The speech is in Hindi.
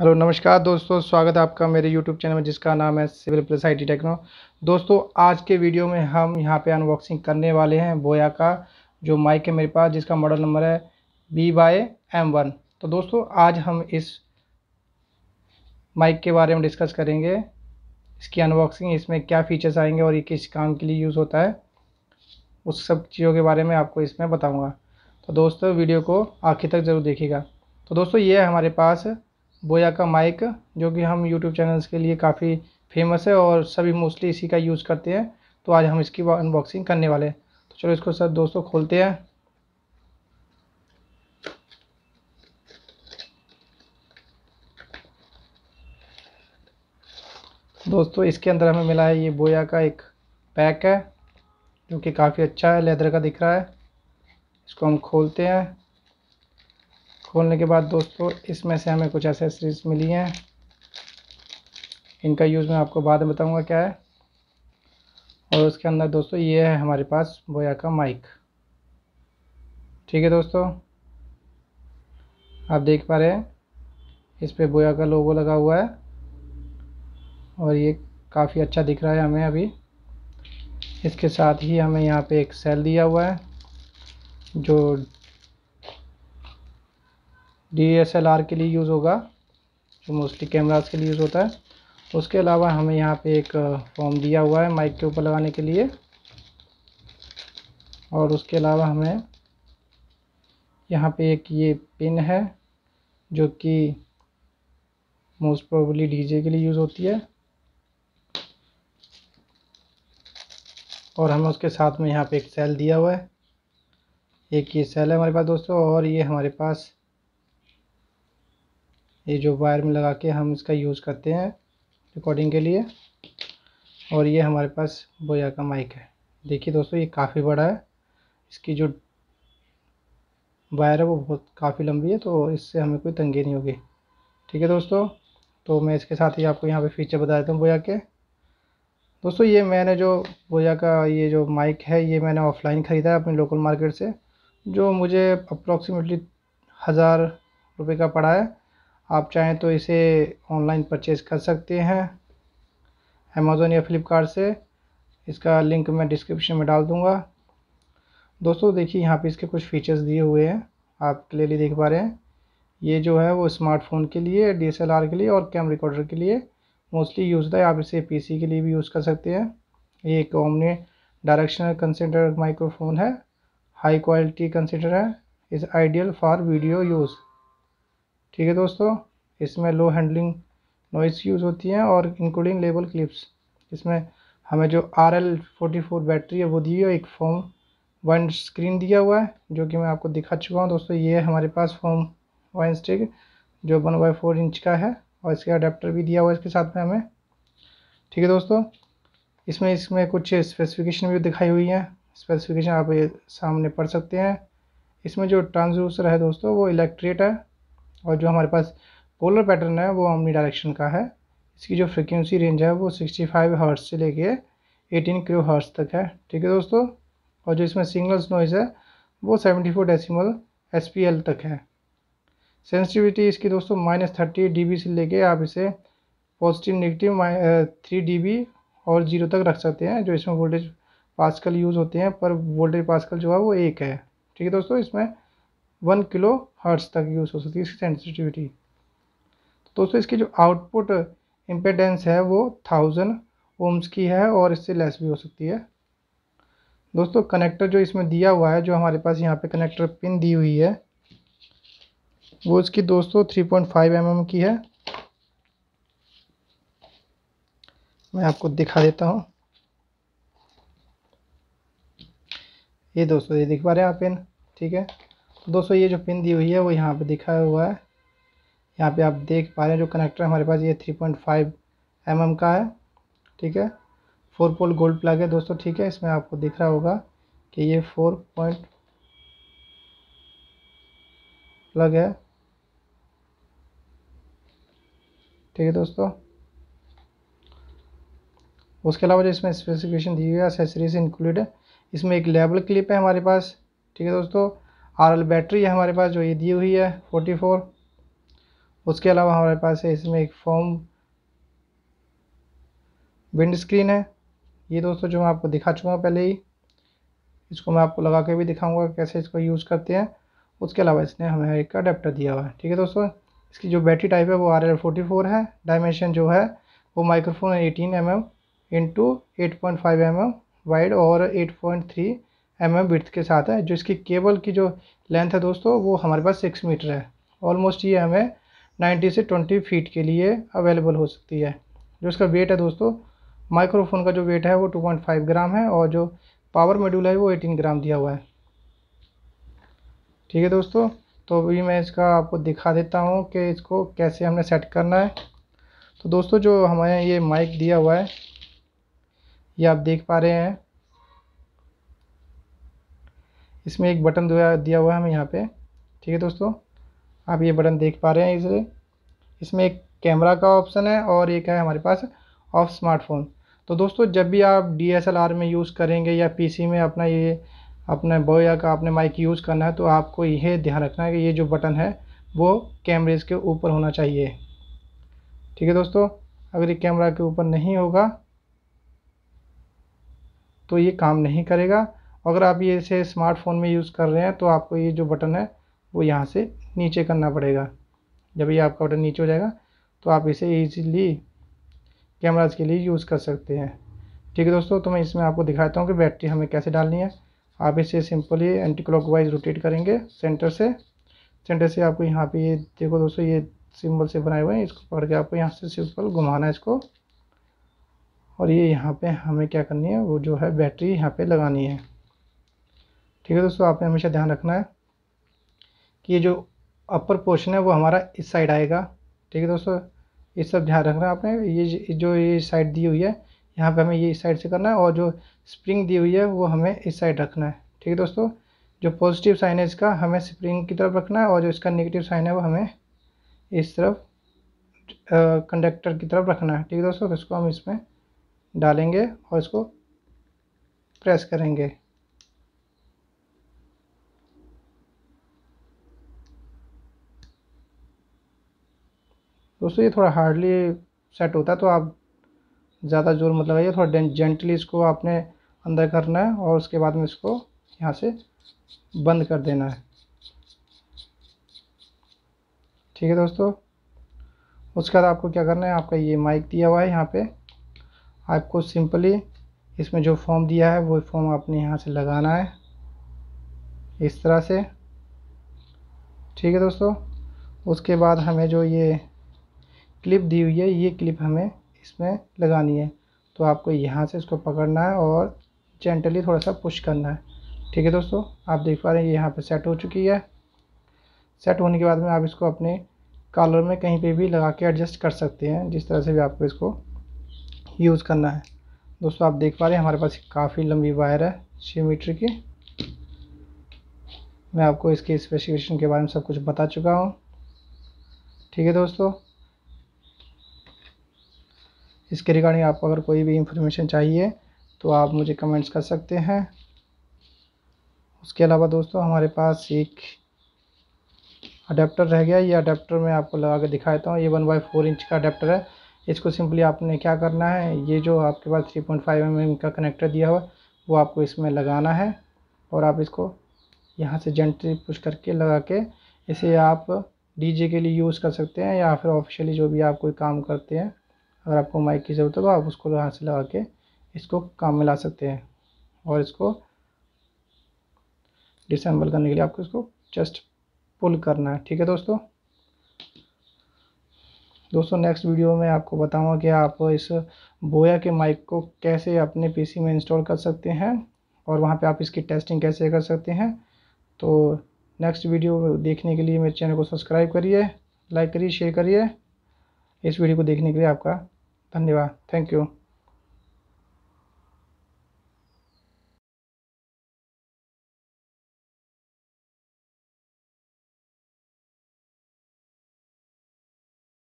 हेलो नमस्कार दोस्तों स्वागत है आपका मेरे यूट्यूब चैनल में जिसका नाम है सिविल प्लस आई टेक्नो दोस्तों आज के वीडियो में हम यहाँ पे अनबॉक्सिंग करने वाले हैं बोया का जो माइक है मेरे पास जिसका मॉडल नंबर है बी बाय एम वन तो दोस्तों आज हम इस माइक के बारे में डिस्कस करेंगे इसकी अनबॉक्सिंग इसमें क्या फीचर्स आएंगे और ये किस काम के लिए यूज़ होता है उस सब चीज़ों के बारे में आपको इसमें बताऊँगा तो दोस्तों वीडियो को आखिर तक ज़रूर देखिएगा तो दोस्तों ये हमारे पास बोया का माइक जो कि हम यूट्यूब चैनल्स के लिए काफ़ी फेमस है और सभी मोस्टली इसी का यूज़ करते हैं तो आज हम इसकी अनबॉक्सिंग करने वाले हैं तो चलो इसको सर दोस्तों खोलते हैं दोस्तों इसके अंदर हमें मिला है ये बोया का एक पैक है जो कि काफ़ी अच्छा है लेदर का दिख रहा है इसको हम खोलते हैं खोलने के बाद दोस्तों इसमें से हमें कुछ एसेसरीज मिली हैं इनका यूज़ मैं आपको बाद में बताऊंगा क्या है और उसके अंदर दोस्तों ये है हमारे पास बोया का माइक ठीक है दोस्तों आप देख पा रहे हैं इस पर बोया का लोगो लगा हुआ है और ये काफ़ी अच्छा दिख रहा है हमें अभी इसके साथ ही हमें यहाँ पे एक सेल दिया हुआ है जो डीएसएलआर के लिए यूज़ होगा जो मोस्टली कैमराज के लिए यूज़ होता है उसके अलावा हमें यहाँ पे एक फॉर्म दिया हुआ है माइक के ऊपर लगाने के लिए और उसके अलावा हमें यहाँ पे एक ये पिन है जो कि मोस्ट प्रोबली डीजे के लिए यूज़ होती है और हमें उसके साथ में यहाँ पे एक सेल दिया हुआ है एक ये सेल है हमारे पास दोस्तों और ये हमारे पास ये जो वायर में लगा के हम इसका यूज़ करते हैं रिकॉर्डिंग के लिए और ये हमारे पास बोया का माइक है देखिए दोस्तों ये काफ़ी बड़ा है इसकी जो वायर है वो बहुत काफ़ी लंबी है तो इससे हमें कोई तंगी नहीं होगी ठीक है दोस्तों तो मैं इसके साथ ही आपको यहाँ पे फीचर बता देता हूँ बोया के दोस्तों ये मैंने जो बोया का ये जो माइक है ये मैंने ऑफ़लाइन ख़रीदा है अपने लोकल मार्केट से जो मुझे अप्रॉक्सीमेटली हज़ार रुपये का पड़ा है आप चाहें तो इसे ऑनलाइन परचेज़ कर सकते हैं अमेज़ोन या फ्लिपकार्ट से इसका लिंक मैं डिस्क्रिप्शन में डाल दूँगा दोस्तों देखिए यहाँ पे इसके कुछ फीचर्स दिए हुए हैं आप क्लियरली देख पा रहे हैं ये जो है वो स्मार्टफोन के लिए डी के लिए और कैम रिकॉर्डर के लिए मोस्टली यूज है आप इसे पी के लिए भी यूज़ कर सकते हैं ये एक ओमने डायरेक्शनल कंसेंटर माइक्रोफोन है हाई क्वालिटी कंसेंटर है is ideal for video use ठीक है दोस्तों इसमें लो हैंडलिंग नॉइस यूज़ होती हैं और इंक्लूडिंग लेबल क्लिप्स इसमें हमें जो R L forty four battery है वो दी है एक फॉर्म वन स्क्रीन दिया हुआ है जो कि मैं आपको दिखा चुका हूँ दोस्तों ये है हमारे पास फॉर्म वन स्टिक जो वन बाई फोर इंच का है और इसका अडेप्टर भी दिया हुआ है इसके साथ में हमें ठीक है दोस्तों इसमें इसमें कुछ स्पेसिफिकेशन भी दिखाई हुई हैं स्पेसिफिकेशन आप सामने पढ़ सकते हैं इसमें जो ट्रांसड्यूसर है दोस्तों वो इलेक्ट्रेट है और जो हमारे पास पोलर पैटर्न है वो ओमनी डायरेक्शन का है इसकी जो फ्रिक्वेंसी रेंज है वो 65 हर्ट्स से लेके 18 किलो हर्ट्स तक है ठीक है दोस्तों और जो इसमें सिंगल्स नॉइज़ है वो 74 डेसिमल एस तक है सेंसिटिविटी इसकी दोस्तों माइनस थर्टी डी से लेके आप इसे पॉजिटिव नेगेटिव थ्री डी और जीरो तक रख सकते हैं जो इसमें वोल्टेज पास्कल यूज़ होते हैं पर वोल्टेज पास्कल जो है वो एक है ठीक है दोस्तों इसमें वन किलो हर्ट्स तक यूज़ हो सकती है इसकी सेंसिटिविटी तो दोस्तों इसकी जो आउटपुट इम्पेडेंस है वो थाउजेंड ओम्स की है और इससे लेस भी हो सकती है दोस्तों कनेक्टर जो इसमें दिया हुआ है जो हमारे पास यहाँ पे कनेक्टर पिन दी हुई है वो इसकी दोस्तों थ्री पॉइंट फाइव एम की है मैं आपको दिखा देता हूँ ये दोस्तों ये दिख पा रहे हैं आप पिन ठीक है तो दोस्तों ये जो पिन दी हुई है वो यहाँ पे दिखाया हुआ है यहाँ पे आप देख पा रहे हैं जो कनेक्टर हमारे पास ये 3.5 पॉइंट mm का है ठीक है फोर पोल गोल्ड प्लग है दोस्तों ठीक है इसमें आपको दिख रहा होगा कि ये फोर पॉइंट प्लग है ठीक है दोस्तों उसके अलावा जो इसमें स्पेसिफिकेशन दी हुई है एसेसरीज इंक्लूड है इसमें एक लेबल क्लिप है हमारे पास ठीक है दोस्तों आर बैटरी है हमारे पास जो ये दी हुई है 44 उसके अलावा हमारे पास है इसमें एक फॉर्म विंड स्क्रीन है ये दोस्तों जो मैं आपको दिखा चुका हूँ पहले ही इसको मैं आपको लगा के भी दिखाऊंगा कैसे इसको यूज़ करते हैं उसके अलावा इसने हमें एक अडेप्टर दिया हुआ है ठीक है दोस्तों इसकी जो बैटरी टाइप है वो आर एल फोर्टी फोर है डायमेंशन जो है वो microphone eighteen M M into eight point five M M wide और eight point three M M with के साथ है जो इसकी केबल की जो लेंथ है दोस्तों वो हमारे पास सिक्स मीटर है ऑलमोस्ट ये हमें नाइन्टी से ट्वेंटी फीट के लिए अवेलेबल हो सकती है जो इसका वेट है दोस्तों माइक्रोफोन का जो वेट है वो टू पॉइंट फाइव ग्राम है और जो पावर मेड्यूल है वो एटीन ग्राम दिया हुआ है ठीक है दोस्तों तो अभी मैं इसका आपको दिखा देता हूँ कि इसको कैसे हमने सेट करना है तो दोस्तों जो हमारे ये माइक दिया हुआ है ये आप देख पा रहे हैं इसमें एक बटन दिया हुआ है हमें यहाँ पे ठीक है दोस्तों आप ये बटन देख पा रहे हैं इसे इसमें एक कैमरा का ऑप्शन है और एक है हमारे पास ऑफ स्मार्टफोन तो दोस्तों जब भी आप डी में यूज़ करेंगे या पी में अपना ये अपने बोया का अपने माइक यूज़ करना है तो आपको यह ध्यान रखना है कि ये जो बटन है वो कैमरेज के ऊपर होना चाहिए ठीक है दोस्तों अगर ये कैमरा के ऊपर नहीं होगा तो ये काम नहीं करेगा अगर आप ये इसे स्मार्टफोन में यूज़ कर रहे हैं तो आपको ये जो बटन है वो यहाँ से नीचे करना पड़ेगा जब ये आपका बटन नीचे हो जाएगा तो आप इसे ईजीली कैमराज के लिए यूज़ कर सकते हैं ठीक है दोस्तों तो मैं इसमें आपको दिखाता हूँ कि बैटरी हमें कैसे डालनी है आप इसे सिंपली एंटी वाइज रोटेट करेंगे सेंटर से सेंटर से आपको यहाँ पे ये देखो दोस्तों ये सिंबल से बनाए हुए हैं इसको पकड़ के आपको यहाँ से सिंपल घुमाना है इसको और ये यहाँ पे हमें क्या करनी है वो जो है बैटरी यहाँ पे लगानी है ठीक है दोस्तों आपने हमेशा ध्यान रखना है कि ये जो अपर पोर्शन है वो हमारा इस साइड आएगा ठीक है दोस्तों ये सब ध्यान रखना है आपने ये जो ये साइड दी हुई है यहाँ पे हमें ये इस साइड से करना है और जो स्प्रिंग दी हुई है वो हमें इस साइड रखना है ठीक है दोस्तों जो पॉजिटिव साइन है इसका हमें स्प्रिंग की तरफ रखना है और जो इसका नेगेटिव साइन है वो हमें इस तरफ कंडक्टर की तरफ रखना है ठीक है दोस्तों तो इसको हम इसमें डालेंगे और इसको प्रेस करेंगे दोस्तों ये थोड़ा हार्डली सेट होता है तो आप ज़्यादा जोर मत लगाइए थोड़ा जेंटली इसको आपने अंदर करना है और उसके बाद में इसको यहाँ से बंद कर देना है ठीक है दोस्तों उसके बाद आपको क्या करना है आपका ये माइक दिया हुआ है यहाँ पे आपको सिंपली इसमें जो फॉर्म दिया है वो फॉर्म आपने यहाँ से लगाना है इस तरह से ठीक है दोस्तों उसके बाद हमें जो ये क्लिप दी हुई है ये क्लिप हमें इसमें लगानी है तो आपको यहाँ से इसको पकड़ना है और जेंटली थोड़ा सा पुश करना है ठीक है दोस्तों आप देख पा रहे हैं यहाँ पर सेट हो चुकी है सेट होने के बाद में आप इसको अपने कॉलर में कहीं पे भी लगा के एडजस्ट कर सकते हैं जिस तरह से भी आपको इसको यूज़ करना है दोस्तों आप देख पा रहे हैं हमारे पास काफ़ी लंबी वायर है छः मीटर की मैं आपको इसके स्पेसिफिकेशन के बारे में सब कुछ बता चुका हूँ ठीक है दोस्तों इसके रिगार्डिंग आपको अगर कोई भी इंफॉर्मेशन चाहिए तो आप मुझे कमेंट्स कर सकते हैं उसके अलावा दोस्तों हमारे पास एक अडेप्टर रह गया ये अडेप्टर मैं आपको लगा के दिखाता हूँ ये वन बाई फोर इंच का अडेप्टर है इसको सिंपली आपने क्या करना है ये जो आपके पास three point five M M का कनेक्टर दिया हुआ वो आपको इसमें लगाना है और आप इसको यहाँ से जेंटली पुश करके लगा के इसे आप डीजे के लिए यूज़ कर सकते हैं या फिर ऑफिशियली जो भी आप कोई काम करते हैं अगर आपको माइक की ज़रूरत हो तो आप उसको यहाँ से लगा के इसको काम में ला सकते हैं और इसको डिसम्बल करने के लिए आपको इसको जस्ट पुल करना है ठीक है दोस्तों दोस्तों नेक्स्ट वीडियो में आपको बताऊंगा कि आप इस बोया के माइक को कैसे अपने पीसी में इंस्टॉल कर सकते हैं और वहाँ पे आप इसकी टेस्टिंग कैसे कर सकते हैं तो नेक्स्ट वीडियो देखने के लिए मेरे चैनल को सब्सक्राइब करिए लाइक करिए शेयर करिए इस वीडियो को देखने के लिए आपका धन्यवाद थैंक यू